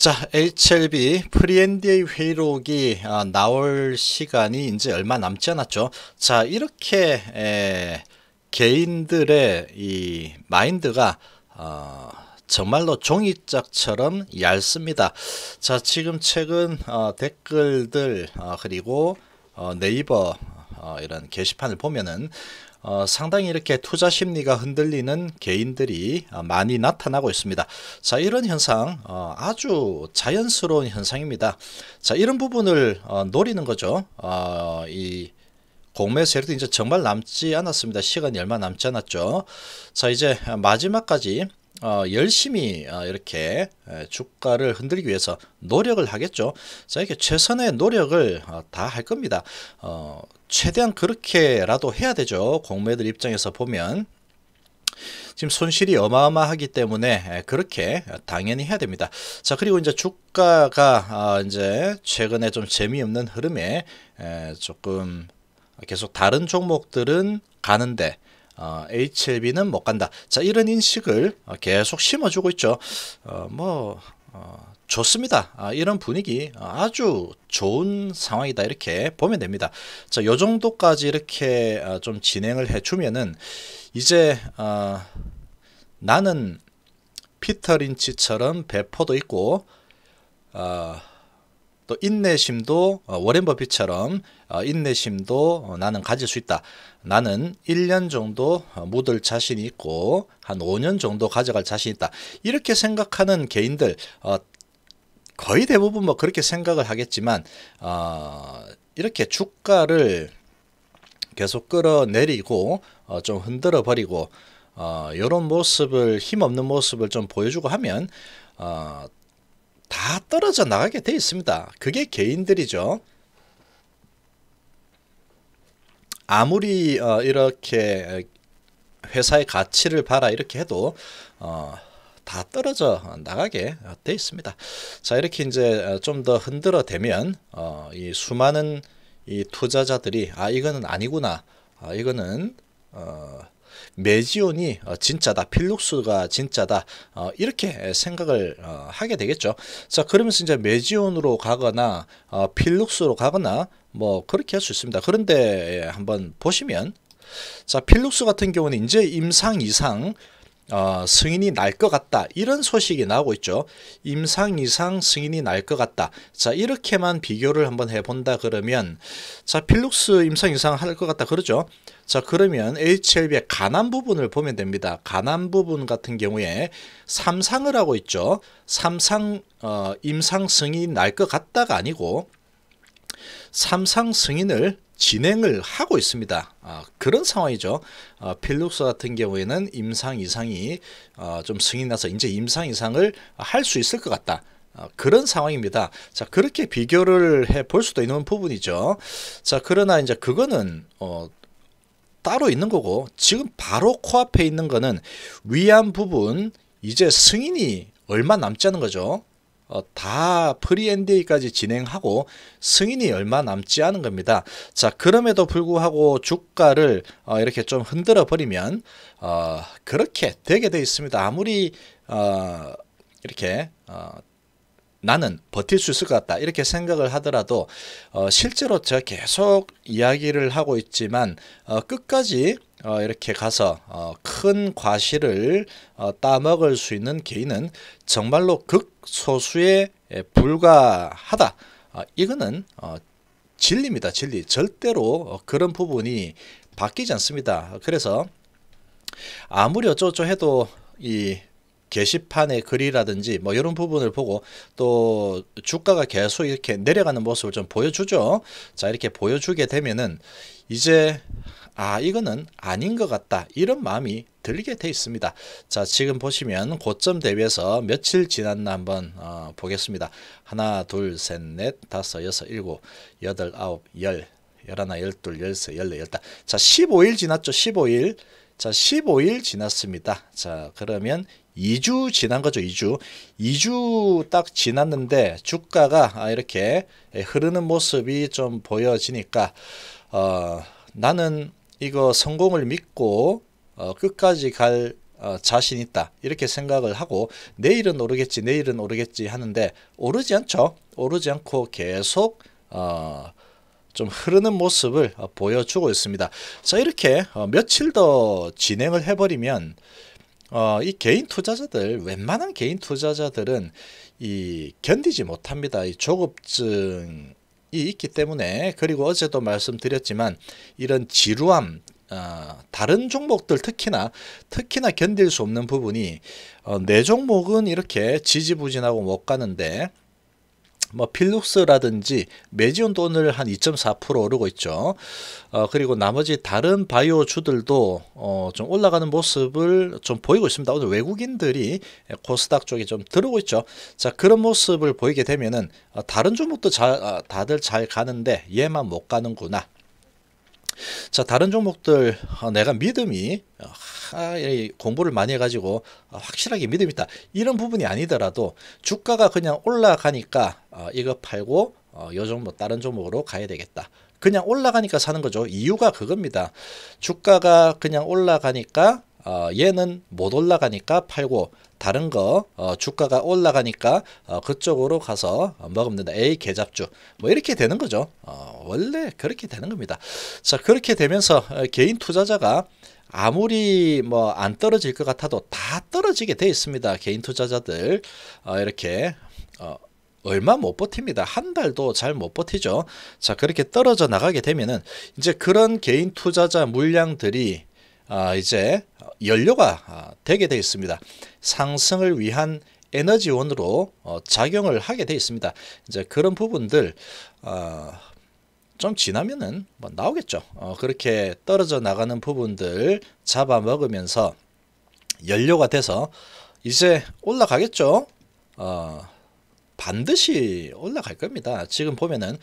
자, HLB 프리엔디의 회의록이 아, 나올 시간이 이제 얼마 남지 않았죠. 자, 이렇게 에, 개인들의 이 마인드가 어, 정말로 종이짝처럼 얇습니다. 자, 지금 최근 어, 댓글들 어, 그리고 어, 네이버 어, 이런 게시판을 보면은 어, 상당히 이렇게 투자 심리가 흔들리는 개인들이 어, 많이 나타나고 있습니다. 자, 이런 현상 어, 아주 자연스러운 현상입니다. 자, 이런 부분을 어, 노리는 거죠. 어, 이 공매 세도 이제 정말 남지 않았습니다. 시간이 얼마 남지 않았죠. 자, 이제 마지막까지 어, 열심히 어, 이렇게 주가를 흔들기 위해서 노력을 하겠죠. 자, 이렇게 최선의 노력을 어, 다할 겁니다. 어, 최대한 그렇게라도 해야 되죠. 공매들 입장에서 보면. 지금 손실이 어마어마하기 때문에 그렇게 어, 당연히 해야 됩니다. 자, 그리고 이제 주가가 아, 이제 최근에 좀 재미없는 흐름에 조금 계속 다른 종목들은 가는데 어, HLB는 못 간다. 자, 이런 인식을 어, 계속 심어주고 있죠. 어, 뭐, 어, 좋습니다. 아, 이런 분위기 어, 아주 좋은 상황이다. 이렇게 보면 됩니다. 자, 요 정도까지 이렇게 어, 좀 진행을 해주면은 이제, 어, 나는 피터 린치처럼 배포도 있고, 어, 또 인내심도 어, 워렌 버핏처럼 어, 인내심도 어, 나는 가질 수 있다. 나는 1년 정도 묻을 자신이 있고 한 5년 정도 가져갈 자신이 있다. 이렇게 생각하는 개인들 거의 대부분 뭐 그렇게 생각을 하겠지만 이렇게 주가를 계속 끌어내리고 좀 흔들어 버리고 이런 모습을 힘없는 모습을 좀 보여주고 하면 다 떨어져 나가게 돼 있습니다. 그게 개인들이죠. 아무리 어, 이렇게 회사의 가치를 봐라 이렇게 해도 어, 다 떨어져 나가게 돼 있습니다. 자 이렇게 이제 어, 좀더 흔들어 대면 어, 이 수많은 이 투자자들이 아 이거는 아니구나 아, 이거는 어, 메지온이 어, 진짜다 필룩스가 진짜다 어, 이렇게 생각을 어, 하게 되겠죠 자 그러면서 이제 메지온으로 가거나 어, 필룩스로 가거나 뭐 그렇게 할 수 있습니다 그런데 예, 한번 보시면 자 필룩스 같은 경우는 이제 임상 이상 어, 승인이 날 것 같다 이런 소식이 나오고 있죠 임상 이상 승인이 날 것 같다 자 이렇게만 비교를 한번 해본다 그러면 자 필룩스 임상 이상 할 것 같다 그러죠 자 그러면 HLB의 가난 부분을 보면 됩니다 가난 부분 같은 경우에 삼상을 하고 있죠 삼상 어, 임상 승인이 날 것 같다가 아니고 삼상 승인을 진행을 하고 있습니다. 아, 그런 상황이죠. 아, 필룩스 같은 경우에는 임상 이상이 아, 좀 승인 나서 이제 임상 이상을 할 수 있을 것 같다. 아, 그런 상황입니다. 자, 그렇게 비교를 해 볼 수도 있는 부분이죠. 자, 그러나 이제 그거는 어, 따로 있는 거고 지금 바로 코앞에 있는 거는 위안 부분 이제 승인이 얼마 남지 않은 거죠. 어, 다 프리 엔 d a 까지 진행하고 승인이 얼마 남지 않은 겁니다. 자, 그럼에도 불구하고 주가를 어, 이렇게 좀 흔들어 버리면 어, 그렇게 되게 돼 있습니다. 아무리 어, 이렇게 어, 나는 버틸 수 있을 것 같다 이렇게 생각을 하더라도 어, 실제로 제가 계속 이야기를 하고 있지만 어, 끝까지 어, 이렇게 가서 어, 큰 과실을 어, 따먹을 수 있는 개인은 정말로 극소수에 불과하다. 어, 이거는 어, 진리입니다. 진리. 절대로 어, 그런 부분이 바뀌지 않습니다. 그래서 아무리 어쩌고저쩌고 해도 이 게시판의 글이라든지 뭐 이런 부분을 보고 또 주가가 계속 이렇게 내려가는 모습을 좀 보여주죠. 자 이렇게 보여주게 되면은 이제 아 이거는 아닌 것 같다 이런 마음이 들게돼 있습니다. 자 지금 보시면 고점 대비해서 며칠 지났나 한번 어, 보겠습니다. 하나 둘셋넷 다섯 여섯 일곱 여덟 아홉 열 열하나 열둘 열세 열네 열다 자 15일 지났죠 15일 자 15일 지났습니다. 자 그러면 2주 지난 거죠 2주 2주 딱 지났는데 주가가 아, 이렇게 흐르는 모습이 좀 보여지니까 어, 나는 이거 성공을 믿고 어, 끝까지 갈 어, 자신 있다 이렇게 생각을 하고 내일은 오르겠지 내일은 오르겠지 하는데 오르지 않죠 오르지 않고 계속 어, 좀 흐르는 모습을 어, 보여주고 있습니다 자 이렇게 어, 며칠 더 진행을 해버리면 어, 이 개인 투자자들 웬만한 개인 투자자들은 이 견디지 못합니다. 이 조급증 이 있기 때문에 그리고 어제도 말씀드렸지만 이런 지루함 어, 다른 종목들 특히나 특히나 견딜 수 없는 부분이 어, 내 종목은 이렇게 지지부진하고 못 가는데 뭐 필룩스라든지 매지온 돈을 한 2.4% 오르고 있죠. 어, 그리고 나머지 다른 바이오주들도 어, 좀 올라가는 모습을 좀 보이고 있습니다. 오늘 외국인들이 코스닥 쪽에 좀 들어오고 있죠. 자 그런 모습을 보이게 되면은 어, 다른 종목도 잘 어, 다들 잘 가는데 얘만 못 가는구나. 자 다른 종목들 어, 내가 믿음이 아, 공부를 많이 해가지고 아, 확실하게 믿음이 있다 이런 부분이 아니더라도 주가가 그냥 올라가니까 어, 이거 팔고 어, 요 종목 다른 종목으로 가야 되겠다 그냥 올라가니까 사는 거죠 이유가 그겁니다 주가가 그냥 올라가니까 어, 얘는 못 올라가니까 팔고 다른 거 어, 주가가 올라가니까 어, 그쪽으로 가서 먹으면 된다. A 개잡주 뭐 이렇게 되는 거죠. 어, 원래 그렇게 되는 겁니다. 자 그렇게 되면서 어, 개인 투자자가 아무리 뭐 안 떨어질 것 같아도 다 떨어지게 돼 있습니다. 개인 투자자들 어, 이렇게 어, 얼마 못 버팁니다. 한 달도 잘 못 버티죠. 자 그렇게 떨어져 나가게 되면은 이제 그런 개인 투자자 물량들이 아, 이제 연료가 아, 되게 되어 있습니다. 상승을 위한 에너지원으로 어, 작용을 하게 되어 있습니다. 이제 그런 부분들 아, 좀 지나면은 뭐 나오겠죠. 어, 그렇게 떨어져 나가는 부분들 잡아먹으면서 연료가 돼서 이제 올라가겠죠. 어, 반드시 올라갈 겁니다. 지금 보면은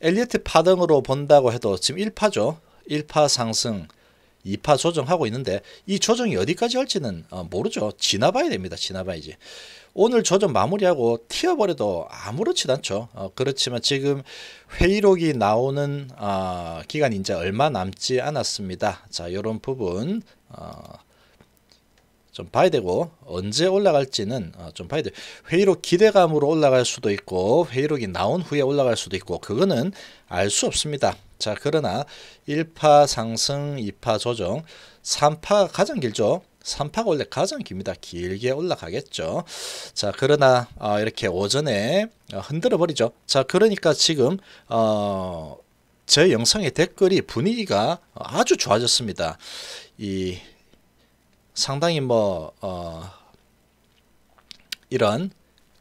엘리트 파동으로 본다고 해도 지금 1파죠. 1파 상승 2파 조정하고 있는데 이 조정이 어디까지 할지는 어, 모르죠. 지나봐야 됩니다. 지나봐야지. 오늘 조정 마무리하고 튀어버려도 아무렇지도 않죠. 어, 그렇지만 지금 회의록이 나오는 어, 아, 기간이 이제 얼마 남지 않았습니다. 자, 이런 부분 어, 좀 봐야 되고 언제 올라갈지는 어, 좀 봐야 돼요. 회의록 기대감으로 올라갈 수도 있고 회의록이 나온 후에 올라갈 수도 있고 그거는 알 수 없습니다. 자, 그러나 1파 상승, 2파 조정, 3파가 가장 길죠. 3파가 원래 가장 깁니다. 길게 올라가겠죠. 자, 그러나 어, 이렇게 오전에 어, 흔들어 버리죠. 자, 그러니까 지금 어, 제 영상의 댓글이 분위기가 아주 좋아졌습니다. 이 상당히 뭐 어, 이런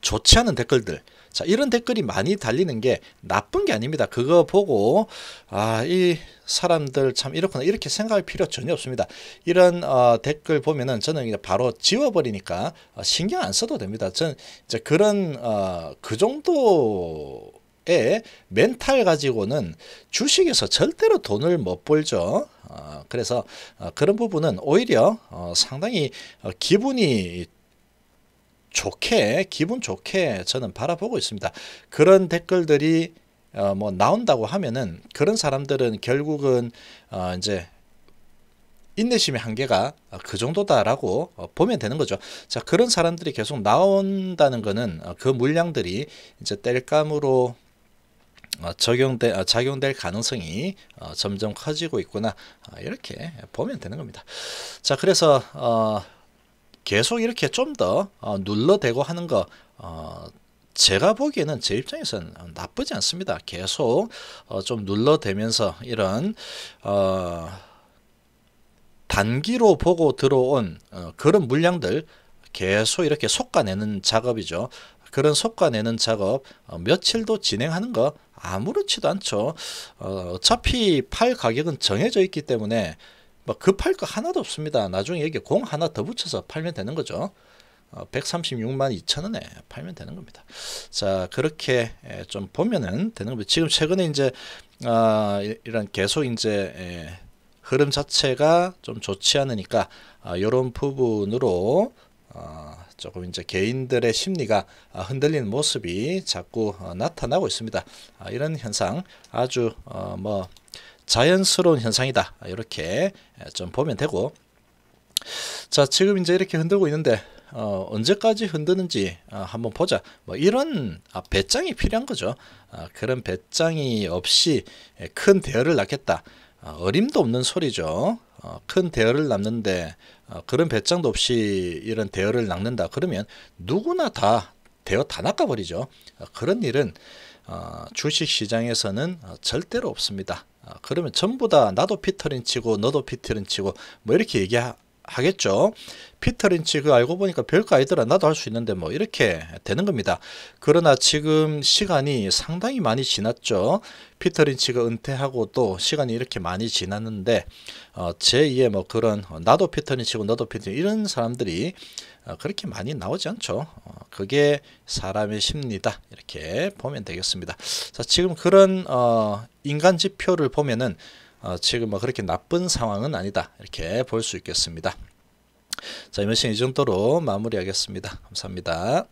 좋지 않은 댓글들 자, 이런 댓글이 많이 달리는 게 나쁜 게 아닙니다. 그거 보고 아, 이 사람들 참 이렇구나 이렇게 생각할 필요 전혀 없습니다. 이런 어, 댓글 보면은 저는 이제 바로 지워버리니까 어, 신경 안 써도 됩니다. 전 이제 그런 어, 그 정도 에 멘탈 가지고는 주식에서 절대로 돈을 못 벌죠. 어, 그래서 어, 그런 부분은 오히려 어, 상당히 어, 기분이 좋게 기분 좋게 저는 바라보고 있습니다. 그런 댓글들이 어, 뭐 나온다고 하면은 그런 사람들은 결국은 어, 이제 인내심의 한계가 어, 그 정도다라고 어, 보면 되는 거죠. 자, 그런 사람들이 계속 나온다는 거는 어, 그 물량들이 이제 뗄감으로 적용돼 작용될 가능성이 점점 커지고 있구나 이렇게 보면 되는 겁니다. 자, 그래서 어, 계속 이렇게 좀더 어, 눌러대고 하는 거 어, 제가 보기에는 제 입장에서는 나쁘지 않습니다. 계속 어, 좀 눌러대면서 이런 어, 단기로 보고 들어온 어, 그런 물량들 계속 이렇게 솎아내는 작업이죠. 그런 솎아내는 작업 어, 며칠도 진행하는 거 아무렇지도 않죠. 어, 어차피 팔 가격은 정해져 있기 때문에 뭐 급할 거 하나도 없습니다. 나중에 여기 공 하나 더 붙여서 팔면 되는 거죠. 어, 136만 2천원에 팔면 되는 겁니다. 자 그렇게 좀 보면은 되는 겁니다. 지금 최근에 이제 어, 이런 계속 이제 에, 흐름 자체가 좀 좋지 않으니까 어, 아, 이런 부분으로 어, 조금 이제 개인들의 심리가 어, 흔들리는 모습이 자꾸 어, 나타나고 있습니다. 이런 현상 아주 어, 뭐 자연스러운 현상이다. 이렇게 예, 좀 보면 되고 자 지금 이제 이렇게 흔들고 있는데 어, 언제까지 흔드는지 어, 한번 보자. 뭐 이런 아, 배짱이 필요한 거죠. 아, 그런 배짱이 없이 예, 큰 대열을 낳겠다. 아, 어림도 없는 소리죠. 어, 큰 대열을 낳는데 어, 그런 배짱도 없이 이런 대열을 낳는다. 그러면 누구나 다대어다 낚아버리죠. 어, 그런 일은 어, 주식시장에서는 어, 절대로 없습니다. 아, 그러면 전부 다 나도 피터린치고 너도 피터린치고 뭐 이렇게 얘기하겠죠. 피터린치 그 알고 보니까 별거 아니더라 나도 할 수 있는데 뭐 이렇게 되는 겁니다. 그러나 지금 시간이 상당히 많이 지났죠. 피터린치가 은퇴하고 또 시간이 이렇게 많이 지났는데 어, 제2의 뭐 그런 나도 피터린치고 너도 피터린치 이런 사람들이 어, 그렇게 많이 나오지 않죠. 어, 그게 사람의 심리다 이렇게 보면 되겠습니다. 자, 지금 그런 어, 인간 지표를 보면은 어, 지금 뭐 그렇게 나쁜 상황은 아니다 이렇게 볼 수 있겠습니다. 자, 이번 시간 이 정도로 마무리하겠습니다. 감사합니다.